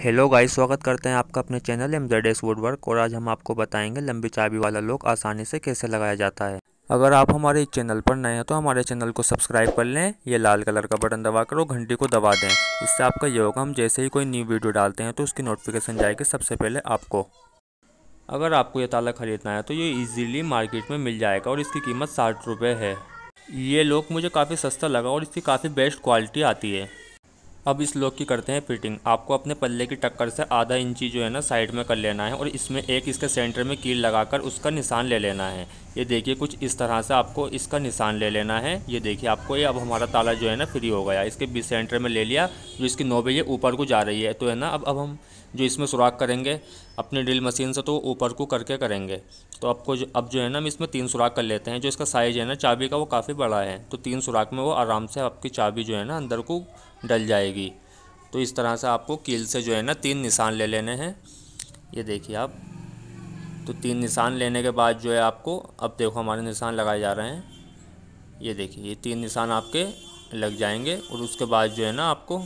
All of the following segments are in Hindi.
हेलो गाइस स्वागत करते हैं आपका अपने channel M Z S wood work और आज हम आपको बताएंगे लंबी चाबी वाला लोक आसानी से कैसे लगाया जाता है अगर आप हमारे इस चैनल पर नए हैं तो हमारे चैनल को सब्सक्राइब कर लें ये लाल कलर का बटन दबा कर और घंटी को दबा दें इससे आपका ये होगा हम जैसे ही कोई न्यू वीडियो डालते हैं तो उसकी नोटिफिकेशन जाएगी सबसे पहले आपको अगर आपको ये ताला खरीदना है तो ये ईजिली मार्केट में मिल जाएगा और इसकी कीमत साठ रुपये है ये लोक मुझे काफ़ी सस्ता लगा और इसकी काफ़ी बेस्ट क्वालिटी आती है अब इस लॉक की करते हैं फिटिंग आपको अपने पल्ले की टक्कर से आधा इंची जो है ना साइड में कर लेना है और इसमें एक इसके सेंटर में कील लगाकर उसका निशान ले लेना है ये देखिए कुछ इस तरह से आपको इसका निशान ले लेना है ये देखिए आपको ये अब हमारा ताला जो है ना फ्री हो गया इसके बीच सेंटर में ले लिया जो इसकी नोबे ये ऊपर को जा रही है तो है ना अब अब हम जो इसमें सुराख करेंगे अपनी ड्रिल मशीन से तो ऊपर को करके करेंगे तो आपको जो अब जो है ना हम इसमें तीन सुराख कर लेते हैं जो इसका साइज़ है ना चाबी का वो काफ़ी बड़ा है तो तीन सुराख में वो आराम से आपकी चाबी जो है ना अंदर को डल जाएगी तो इस तरह से आपको कील से जो है ना तीन निशान ले लेने हैं ये देखिए आप तो तीन निशान लेने के बाद जो है आपको अब देखो हमारे निशान लगाए जा रहे हैं ये देखिए ये तीन निशान आपके लग जाएंगे और उसके बाद जो है ना आपको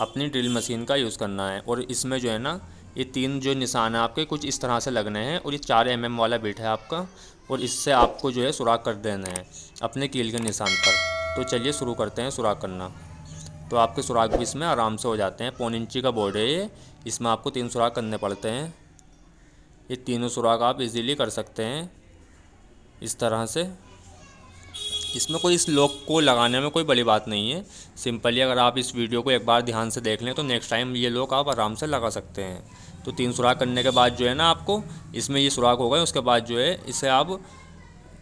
अपनी ड्रिल मशीन का यूज़ करना है और इसमें जो है ना ये तीन जो निशान है आपके कुछ इस तरह से लगने हैं और ये चार एम mm वाला बीट है आपका और इससे आपको जो है सुराख कर देना है अपने कील के निशान पर तो चलिए शुरू करते हैं सुराख करना तो आपके सुराख भी इसमें आराम से हो जाते हैं पौन इंची का बोर्ड है ये इसमें आपको तीन सुराख करने पड़ते हैं ये तीनों सुराख आप इजीली कर सकते हैं इस तरह से इसमें कोई इस लॉक को लगाने में कोई बड़ी बात नहीं है सिंपली अगर आप इस वीडियो को एक बार ध्यान से देख लें तो नेक्स्ट टाइम ये लॉक आप आराम से लगा सकते हैं तो तीन सुराख करने के बाद जो है ना आपको इसमें ये सुराख हो गए उसके बाद जो है इसे आप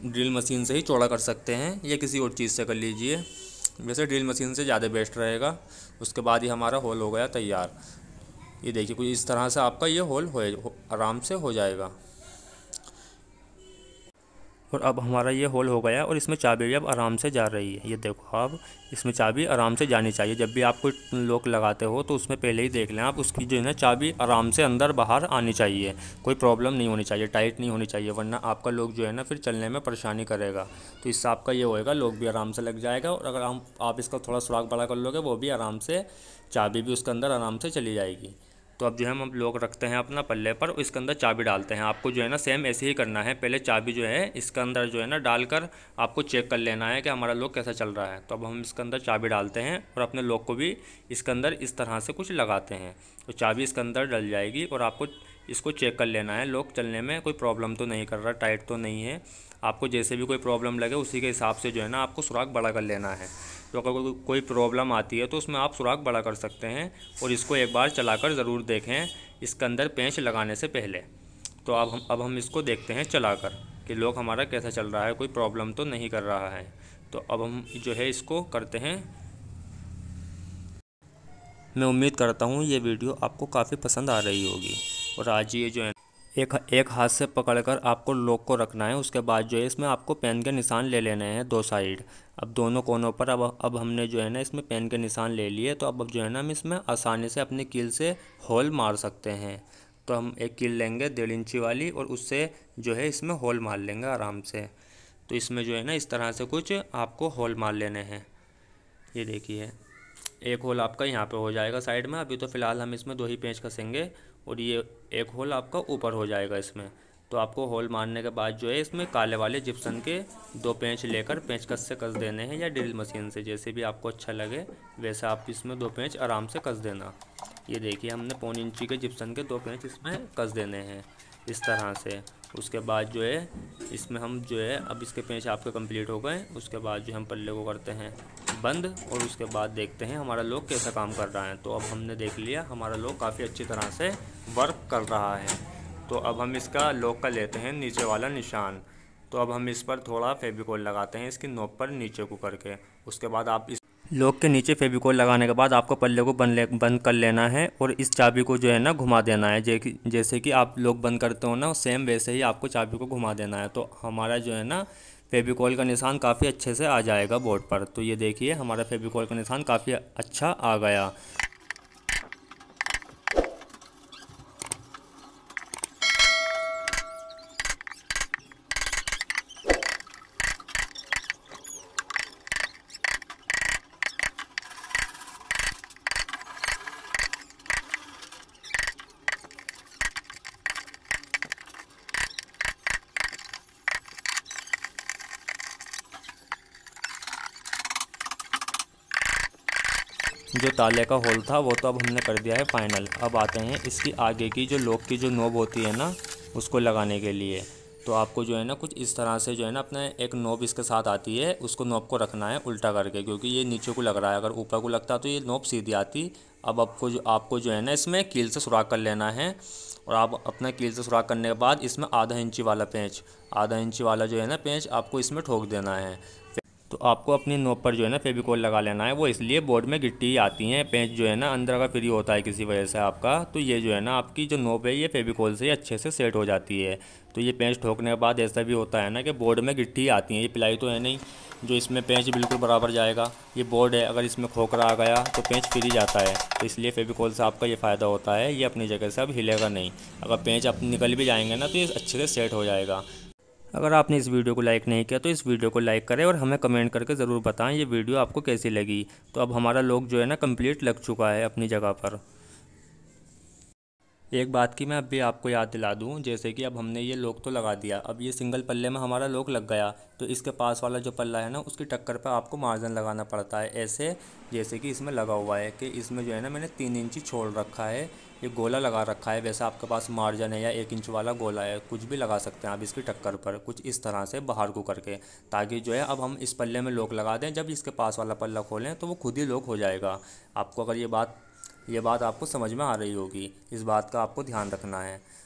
ड्रिल मशीन से ही चौड़ा कर सकते हैं या किसी और चीज़ से कर लीजिए वैसे ड्रिल मशीन से ज़्यादा बेस्ट रहेगा उसके बाद ही हमारा होल हो गया तैयार ये देखिए कुछ इस तरह से आपका ये होल हो आराम से हो जाएगा और अब हमारा ये होल हो गया और इसमें चाबी अब आराम से जा रही है ये देखो आप इसमें चाबी आराम से जानी चाहिए जब भी आप कोई लॉक लगाते हो तो उसमें पहले ही देख लें आप उसकी जो है ना चाबी आराम से अंदर बाहर आनी चाहिए कोई प्रॉब्लम नहीं होनी चाहिए टाइट नहीं होनी चाहिए वरना आपका लॉक जो है ना फिर चलने में परेशानी करेगा तो इससे आपका ये होएगा लॉक भी आराम से लग जाएगा और अगर हम आप इसका थोड़ा सुराख बड़ा कर लोगे वो भी आराम से चाबी भी उसके अंदर आराम से चली जाएगी तो अब जो है हम लॉक रखते हैं अपना पल्ले पर इसके अंदर चाबी डालते हैं आपको जो है ना सेम ऐसे ही करना है पहले चाबी जो है इसके अंदर जो है ना डालकर आपको चेक कर लेना है कि हमारा लॉक कैसा चल रहा है तो अब हम इसके अंदर चाबी डालते हैं और अपने लॉक को भी इसके अंदर इस तरह से कुछ लगाते हैं तो चाबी इसके अंदर डल जाएगी और आपको इसको चेक कर लेना है लॉक चलने में कोई प्रॉब्लम तो नहीं कर रहा टाइट तो नहीं है आपको जैसे भी कोई प्रॉब्लम लगे उसी के हिसाब से जो है ना आपको सुराख बड़ा कर लेना है तो अगर कोई प्रॉब्लम आती है तो उसमें आप सुराख बड़ा कर सकते हैं और इसको एक बार चलाकर ज़रूर देखें इसके अंदर पेंच लगाने से पहले तो अब हम अब हम इसको देखते हैं चलाकर कि लोग हमारा कैसा चल रहा है कोई प्रॉब्लम तो नहीं कर रहा है तो अब हम जो है इसको करते हैं मैं उम्मीद करता हूँ ये वीडियो आपको काफ़ी पसंद आ रही होगी और आज ये जो है एक एक हाथ से पकड़कर आपको लॉक को रखना है उसके बाद जो है इसमें आपको पेन के निशान ले लेने हैं दो साइड अब दोनों कोनों पर अब अब हमने जो है ना इसमें पेन के निशान ले लिए तो अब अब जो है ना हम इसमें आसानी से अपने कील से होल मार सकते हैं तो हम एक कील लेंगे डेढ़ इंची वाली और उससे जो है इसमें होल मार लेंगे आराम से तो इसमें जो है ना इस तरह से कुछ आपको होल मार लेने हैं ये देखिए एक होल आपका यहाँ पे हो जाएगा साइड में अभी तो फ़िलहाल हम इसमें दो ही पेंच कसेंगे और ये एक होल आपका ऊपर हो जाएगा इसमें तो आपको होल मारने के बाद जो है इसमें काले वाले जिप्सन के दो पेंच लेकर कस से कस देने हैं या ड्रिल मशीन से जैसे भी आपको अच्छा लगे वैसे आप इसमें दो पेंच आराम से कस देना ये देखिए हमने पौन इंची के जिप्सन के दो पेंच इसमें कस देने हैं इस तरह से उसके बाद जो है इसमें हम जो है अब इसके पेंच आपके कंप्लीट हो गए उसके बाद जो हम पल्ले को करते हैं बंद और उसके बाद देखते हैं हमारा लोग कैसा काम कर रहा है तो अब हमने देख लिया हमारा लोग काफ़ी अच्छी तरह से वर्क कर रहा है तो अब हम इसका लोक का लेते हैं नीचे वाला निशान तो अब हम इस पर थोड़ा फेविकोल लगाते हैं इसकी नोक पर नीचे को करके उसके बाद आप इस लॉक के नीचे फेविकोल लगाने के बाद आपको पल्ले को बंद बंद कर लेना है और इस चाबी को जो है ना घुमा देना है जैसे कि आप लॉक बंद करते हो ना सेम वैसे ही आपको चाबी को घुमा देना है तो हमारा जो है ना फेविकोल का निशान काफ़ी अच्छे से आ जाएगा बोर्ड पर तो ये देखिए हमारा फेविकोल का निशान काफ़ी अच्छा आ गया जो ताले का होल था वो तो अब हमने कर दिया है फाइनल अब आते हैं इसकी आगे की जो लॉक की जो नोब होती है ना उसको लगाने के लिए तो आपको जो है ना कुछ इस तरह से जो है ना अपने एक नोब इसके साथ आती है उसको नोब को रखना है उल्टा करके क्योंकि ये नीचे को लग रहा है अगर ऊपर को लगता तो ये नोब सीधी आती अब आपको जो आपको जो है ना इसमें कील से सुराख कर लेना है और आप अपना कील से सुराख करने के बाद इसमें आधा इंची वाला पेंच आधा इंची वाला जो है ना पेंच आपको इसमें ठोक देना है तो आपको अपनी नोक पर जो है ना फेविकोल लगा लेना है वो इसलिए बोर्ड में गिट्टी आती है पेंच जो है ना अंदर का फ्री होता है किसी वजह से आपका तो ये जो है ना आपकी जो नोप है ये फेविकॉल से अच्छे से सेट हो जाती है तो ये पेंच ठोकने के बाद ऐसा भी होता है ना कि बोर्ड में गिट्टी आती है ये पिलाई तो है नहीं जो इसमें पेंच बिल्कुल बराबर जाएगा ये बोर्ड है अगर इसमें खोखरा आ गया तो पेंच फ्री जाता है तो इसलिए फेविकोल से आपका ये फ़ायदा होता है ये अपनी जगह से अब हिलेगा नहीं अगर पेंच आप निकल भी जाएंगे ना तो ये अच्छे से सेट हो जाएगा अगर आपने इस वीडियो को लाइक नहीं किया तो इस वीडियो को लाइक करें और हमें कमेंट करके ज़रूर बताएं ये वीडियो आपको कैसी लगी तो अब हमारा लोग जो है ना कंप्लीट लग चुका है अपनी जगह पर एक बात की मैं अब भी आपको याद दिला दूँ जैसे कि अब हमने ये लोक तो लगा दिया अब ये सिंगल पल्ले में हमारा लोक लग गया तो इसके पास वाला जो पल्ला है ना उसकी टक्कर पर आपको मार्जिन लगाना पड़ता है ऐसे जैसे कि इसमें लगा हुआ है कि इसमें जो है ना मैंने तीन इंची छोड़ रखा है ये गोला लगा रखा है वैसे आपके पास मार्जिन है या एक इंच वाला गोला है कुछ भी लगा सकते हैं आप इसकी टक्कर पर कुछ इस तरह से बाहर को करके ताकि जो है अब हम इस पल्ले में लोक लगा दें जब इसके पास वाला पल्ला खोलें तो वो खुद ही लोक हो जाएगा आपको अगर ये बात ये बात आपको समझ में आ रही होगी इस बात का आपको ध्यान रखना है